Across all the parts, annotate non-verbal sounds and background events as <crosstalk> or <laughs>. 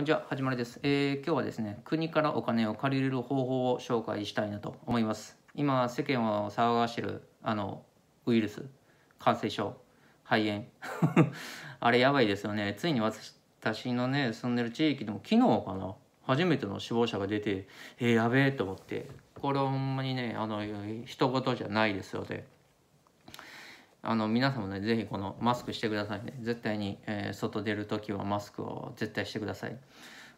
こんにちは、はじまりです、えー、今日はですね、国からお金を借りれる方法を紹介したいなと思います。今、世間を騒がしてる、あの、ウイルス、感染症、肺炎。<laughs> あれ、やばいですよね。ついに私のね、住んでる地域でも、昨日かな、初めての死亡者が出て、えー、やべえと思って、これほんまにね、あの、一事じゃないですよね。あの皆さんもね、ぜひこのマスクしてくださいね。絶対に、えー、外出るときはマスクを絶対してください。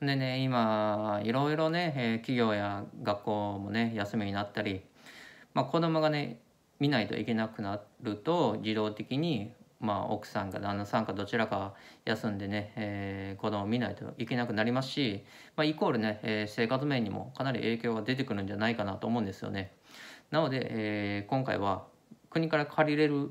でね、今、いろいろね、えー、企業や学校もね、休みになったり、まあ、子供がね、見ないといけなくなると、自動的に、まあ、奥さんか旦那さんかどちらか休んでね、えー、子供を見ないといけなくなりますし、まあ、イコールね、えー、生活面にもかなり影響が出てくるんじゃないかなと思うんですよね。なので、え今回は国から借りれる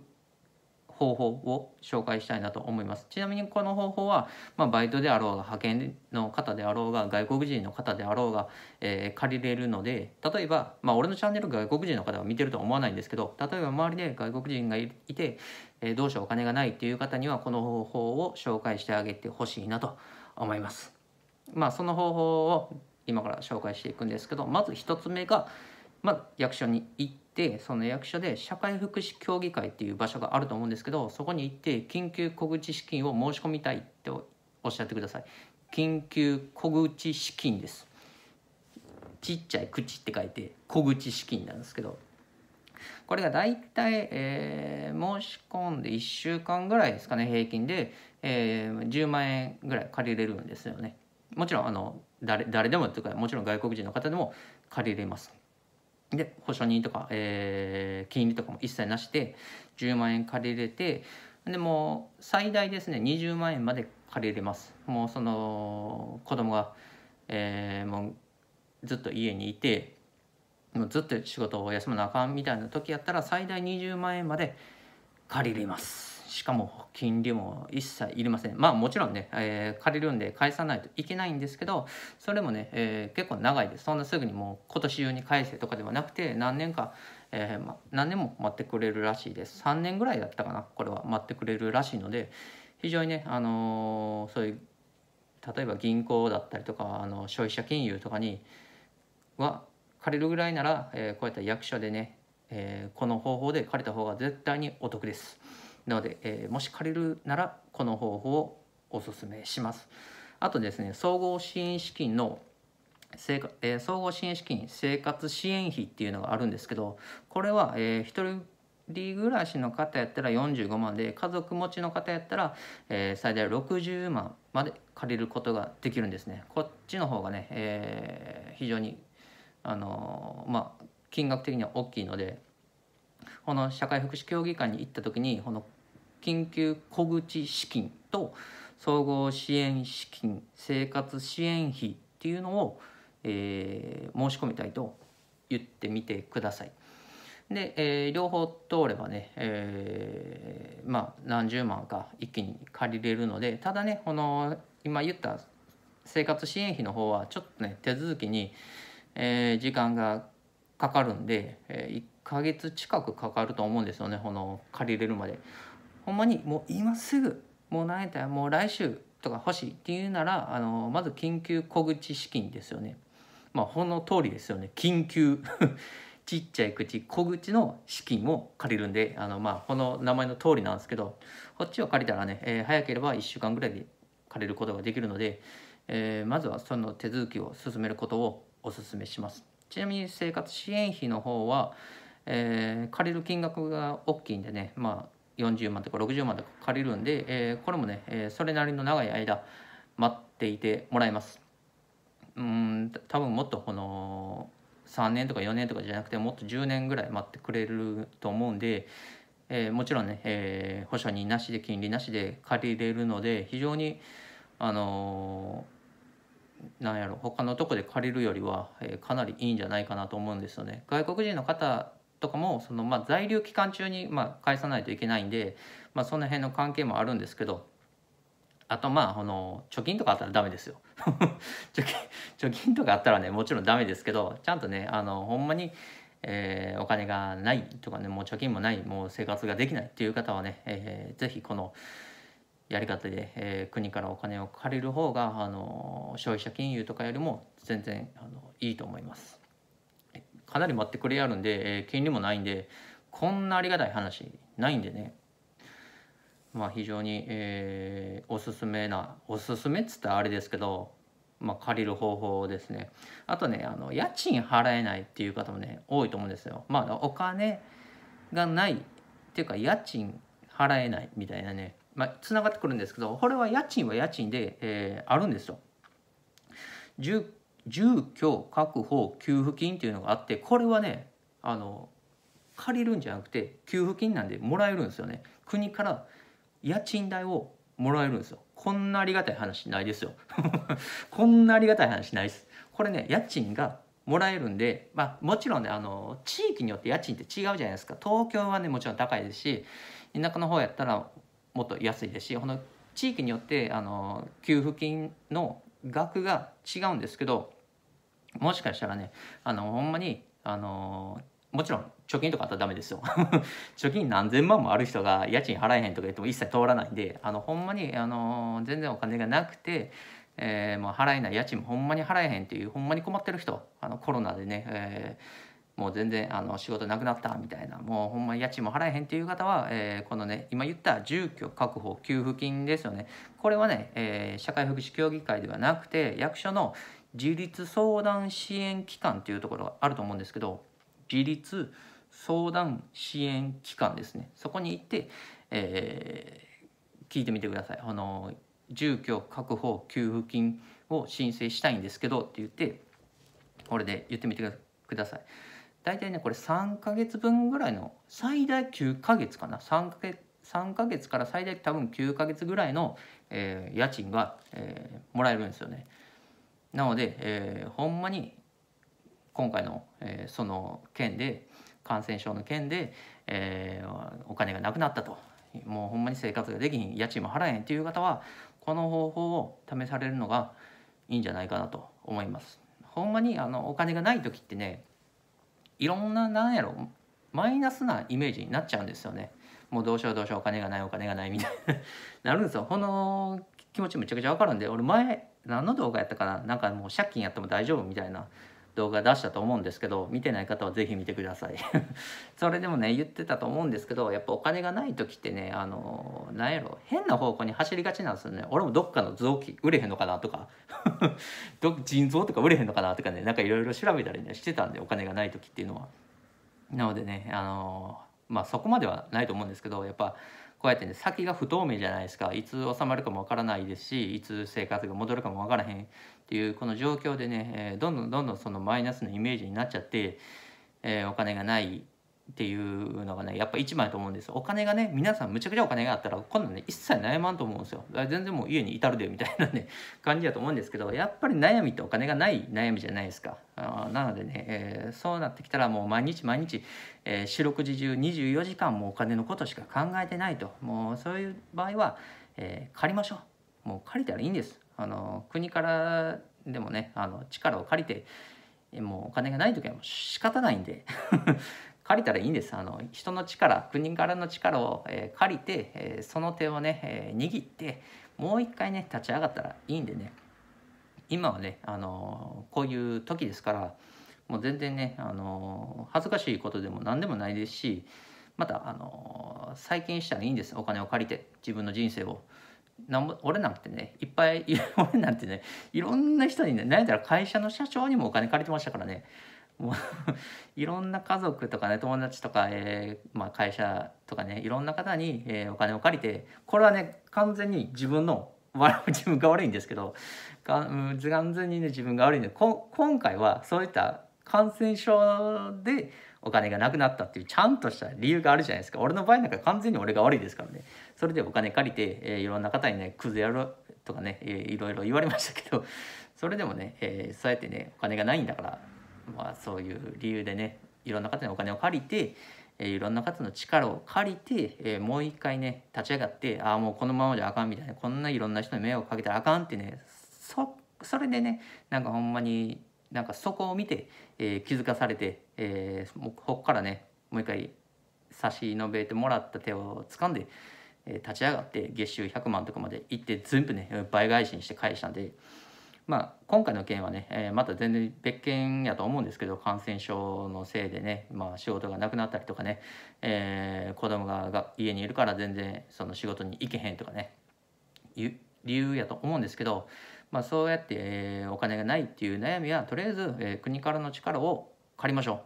方法を紹介したいなと思います。ちなみにこの方法は、まあ、バイトであろうが派遣の方であろうが外国人の方であろうが、えー、借りれるので例えば、まあ、俺のチャンネル外国人の方が見てるとは思わないんですけど例えば周りで外国人がいて、えー、どうしようお金がないっていう方にはこの方法を紹介してあげてほしいなと思います。まあ、その方法を今から紹介していくんですけどまず1つ目が、まあ、役所に行っててその役所で社会福祉協議会っていう場所があると思うんですけどそこに行って緊急小口資金を申し込みたいっておっしゃってください緊急小口資金ですちっちゃい口って書いて小口資金なんですけどこれが大体、えー、申し込んで1週間ぐらいですかね平均で、えー、10万円ぐらい借りれるんですよねもちろんあの誰誰でもというかもちろん外国人の方でも借りれますで保証人とか、えー、金利とかも一切なしで10万円借りれてでも最大ですね20万円まで借りれますもうその子供が、えー、もうずっと家にいてもうずっと仕事を休まなあかんみたいな時やったら最大20万円まで借りれますしかも金利も一切いりませんまあもちろんね、えー、借りるんで返さないといけないんですけどそれもね、えー、結構長いですそんなすぐにもう今年中に返せとかではなくて何年か、えーま、何年も待ってくれるらしいです3年ぐらいだったかなこれは待ってくれるらしいので非常にね、あのー、そういう例えば銀行だったりとかあの消費者金融とかには借りるぐらいなら、えー、こういった役所でね、えー、この方法で借りた方が絶対にお得です。なので、えー、もし借りるならこの方法をおすすめします。あとですね総合支援資金の生活、えー、総合支援資金生活支援費っていうのがあるんですけどこれは、えー、1人暮らしの方やったら45万で家族持ちの方やったら、えー、最大60万まで借りることができるんですねこっちの方がね、えー、非常にあのー、まあ金額的には大きいのでこの社会福祉協議会に行った時にこの緊急小口資金と総合支援資金生活支援費っていうのを、えー、申し込みたいと言ってみてください。で、えー、両方通ればね、えー、まあ何十万か一気に借りれるのでただねこの今言った生活支援費の方はちょっとね手続きに、えー、時間がかかるんで、えー、1ヶ月近くかかると思うんですよねこの借りれるまで。ほんまにもう今すぐもう何やったらもう来週とか欲しいっていうならあのまず緊急小口資金ですよね。まあ、ほの通りですよね緊急 <laughs> ちっちゃい口小口の資金を借りるんであの、まあ、この名前の通りなんですけどこっちを借りたらね、えー、早ければ1週間ぐらいで借りることができるので、えー、まずはその手続きを進めることをおすすめしますちなみに生活支援費の方は、えー、借りる金額が大きいんでね、まあ、40万とか60万とか借りるんで、えー、これもね、えそれなりの長い間待っていてもらいます。うん多分もっとこの3年とか4年とかじゃなくてもっと10年ぐらい待ってくれると思うんで、えー、もちろんね、えー、保証人なしで金利なしで借りれるので非常にあのー、なんやろ他のとこで借りるよりは、えー、かなりいいんじゃないかなと思うんですよね。外国人の方とかもその、まあ、在留期間中に、まあ、返さないといけないんで、まあ、その辺の関係もあるんですけどあとまあこの貯金とかあったらダメですよ <laughs> 貯金貯金とかあったらねもちろんダメですけどちゃんとねあのほんまに、えー、お金がないとかねもう貯金もないもう生活ができないっていう方はね、えー、ぜひこのやり方で、えー、国からお金を借りる方があの消費者金融とかよりも全然あのいいと思います。かなり待ってくれやるんで、えー、金利もないんでこんなありがたい話ないんでねまあ非常に、えー、おすすめなおすすめっつったらあれですけど、まあ、借りる方法ですねあとねあの家賃払えないっていう方もね多いと思うんですよまあお金がないっていうか家賃払えないみたいなねまあ、つながってくるんですけどこれは家賃は家賃で、えー、あるんですよ。住居確保給付金っていうのがあってこれはねあの借りるんじゃなくて給付金なんでもらえるんですよね国から家賃代をもらえるんですよこんなありがたい話ないですよ <laughs> こんなありがたい話ないですこれね家賃がもらえるんで、まあ、もちろんねあの地域によって家賃って違うじゃないですか東京はねもちろん高いですし田舎の方やったらもっと安いですしこの地域によってあの給付金の額が違うんですけどもしかしたらねあのほんまにあのもちろん貯金とかあったらダメですよ <laughs> 貯金何千万もある人が家賃払えへんとか言っても一切通らないんであのほんまにあの全然お金がなくて、えー、もう払えない家賃もほんまに払えへんっていうほんまに困ってる人あのコロナでね、えー、もう全然あの仕事なくなったみたいなもうほんまに家賃も払えへんっていう方は、えー、このね今言った住居確保給付金ですよねこれはね、え社会福祉協議会ではなくて役所の自立相談支援機関というところがあると思うんですけど自立相談支援機関ですねそこに行って、えー、聞いてみてくださいあの住居確保給付金を申請したいんですけどって言ってこれで言ってみてください大体ねこれ3ヶ月分ぐらいの最大9ヶ月かな3ヶ月3ヶ月から最大多分9ヶ月ぐらいの、えー、家賃が、えー、もらえるんですよね。なので、えー、ほんまに今回の、えー、その件で感染症の件で、えー、お金がなくなったともうほんまに生活ができひん家賃も払えへんっていう方はこの方法を試されるのがいいんじゃないかなと思います。ほんまにあのお金がない時ってねいろんななんやろマイナスなイメージになっちゃうんですよね。もうどうしようどうしようお金がないお金がないみたいな <laughs> なるんですよ。この気持ちめちゃくちゃわかるんで俺前何の動画やったかななんかもう借金やっても大丈夫みたいな動画出したと思うんですけど見てない方は是非見てください <laughs> それでもね言ってたと思うんですけどやっぱお金がない時ってねあのなんやろ変な方向に走りがちなんですよね俺もどっかの臓器売れへんのかなとか <laughs> ど腎臓とか売れへんのかなとかねなんかいろいろ調べたりねしてたんでお金がない時っていうのはなのでねあのまあそこまではないと思うんですけどやっぱこうやってね先が不透明じゃないですかいつ収まるかもわからないですしいつ生活が戻るかもわからへんっていうこの状況でね、えどんどんどんどんそのマイナスのイメージになっちゃって、えお金がないっていうのがねやっぱ一枚と思うんですお金がね皆さんむちゃくちゃお金があったらこんなんね一切悩まんと思うんですよ全然もう家に至るでみたいなね <laughs> 感じだと思うんですけどやっぱり悩みってお金がない悩みじゃないですかあなのでね、えー、そうなってきたらもう毎日毎日、えー、四六時中24時間もお金のことしか考えてないともうそういう場合は、えー、借りましょうもう借りたらいいんですあの国からでもねあの力を借りてもうお金がない時はもう仕方ないんで借りたらいいんですあの人の力国からの力を、えー、借りて、えー、その手をね、えー、握ってもう一回ね立ち上がったらいいんでね今はね、あのこういう時ですからもう全然ね、あの恥ずかしいことでも何でもないですしまた、あの再建したらいいんですお金を借りて自分の人生を。なん俺なんてねいっぱい <laughs> 俺なんてねいろんな人にね何れたら会社の社長にもお金借りてましたからねもう <laughs> いろんな家族とかね友達とか、えー、まあ、会社とかねいろんな方に、えー、お金を借りてこれはね完全に自分の <laughs> 自分が悪いんですけど完全にね自分が悪いんでこ今回はそういった感染症でお金がなくなったっていうちゃんとした理由があるじゃないですか俺の場合なんか完全に俺が悪いですからねそれでお金借りて、えー、いろんな方にねクズやろとかね、えー、いろいろ言われましたけどそれでもね、えー、そうやってねお金がないんだからまあ、そういう理由でねいろんな方にお金を借りて、えいろんな方の力を借りて、えもう一回ね立ち上がってああもうこのままじゃあかんみたいなこんないろんな人に迷惑かけたらあかんってねそそれでねなんかほんまになんかそこを見て、えー、気づかされて、えー、もうここからねもう一回差し伸べてもらった手を掴んで、えー、立ち上がって月収100万とかまで行って全部ね倍返しにして返したんで。まあ、今回の件はね、えー、また全然別件やと思うんですけど感染症のせいでね、まあ、仕事がなくなったりとかね、えー、子供がが家にいるから全然その仕事に行けへんとかね理由やと思うんですけど、まあ、そうやって、えー、お金がないっていう悩みはとりあえず、えー、国からの力を借りましょう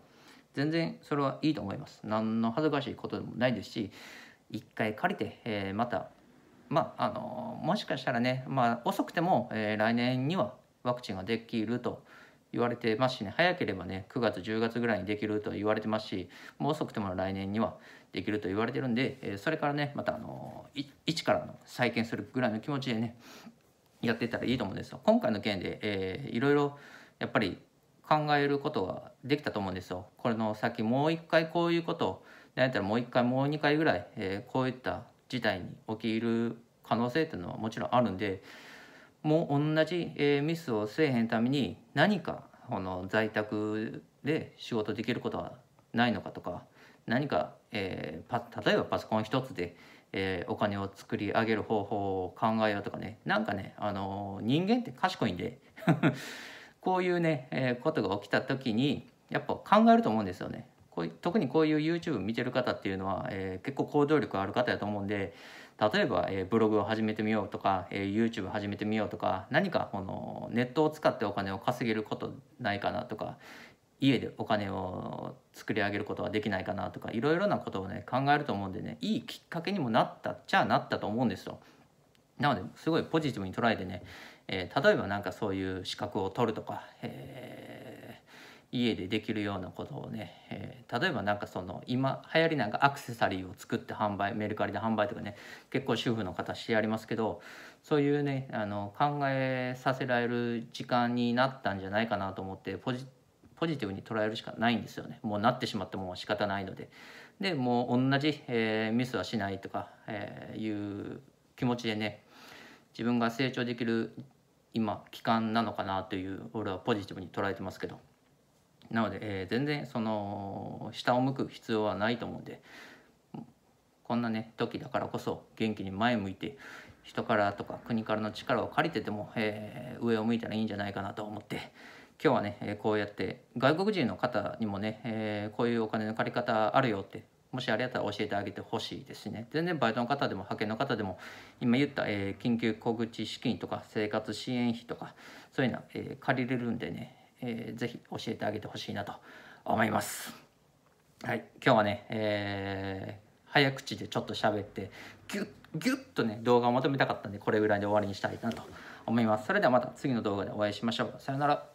全然それはいいと思います何の恥ずかしいことでもないですし一回借りて、えー、またまあ、あのもしかしたらね、まあ、遅くても、えー、来年にはワクチンができると言われてますしね早ければね9月10月ぐらいにできると言われてますしもう遅くても来年にはできると言われてるんで、えー、それからねまたあの一からの再建するぐらいの気持ちでねやってたらいいと思うんですよ。今回の件で、えー、いろいろやっぱり考えることができたと思うんですよ。これの先もう一回こういうことをやったらもう一回もう二回ぐらい、えー、こういった事態に起きる可能性というのはもちろんあるんでもう同じ、えミスをせえへんために何かこの在宅で仕事できることはないのかとか何か、えー、例えばパソコン一つで、えー、お金を作り上げる方法を考えようとかねなんかね、あのー、人間って賢いんで <laughs> こういうね、えことが起きた時にやっぱ考えると思うんですよね。こう特にこういう YouTube 見てる方っていうのは、えー、結構行動力ある方やと思うんで例えば、えー、ブログを始めてみようとか、えー、YouTube 始めてみようとか何かこのネットを使ってお金を稼げることないかなとか家でお金を作り上げることはできないかなとかいろいろなことをね考えると思うんでねいいきっかけにもなったっちゃなったと思うんですよ。なのですごいポジティブに捉えてね、えー、例えばなんかそういう資格を取るとか、えー家でできるようなことをね、えー、例えばなんかその今流行りなんかアクセサリーを作って販売メルカリで販売とかね結構主婦の方してやりますけどそういうねあの考えさせられる時間になったんじゃないかなと思ってポジポジティブに捉えるしかないんですよねもうなってしまっても仕方ないのででもう同じ、えー、ミスはしないとか、えー、いう気持ちでね自分が成長できる今期間なのかなという俺はポジティブに捉えてますけど。なので、えー、全然その下を向く必要はないと思うんでこんなね時だからこそ元気に前向いて人からとか国からの力を借りてても、えー、上を向いたらいいんじゃないかなと思って今日はね、えー、こうやって外国人の方にもね、えー、こういうお金の借り方あるよってもしあれやったら教えてあげてほしいですね全然バイトの方でも派遣の方でも今言った、えー、緊急小口資金とか生活支援費とかそういうのは、えー、借りれるんでね、えー、ぜひ教えてあげてほしいなと思います。はい、今日はね、えー、早口でちょっと喋ってギュッギュッとね動画をまとめたかったんでこれぐらいで終わりにしたいなと思います。それではまた次の動画でお会いしましょう。さよなら。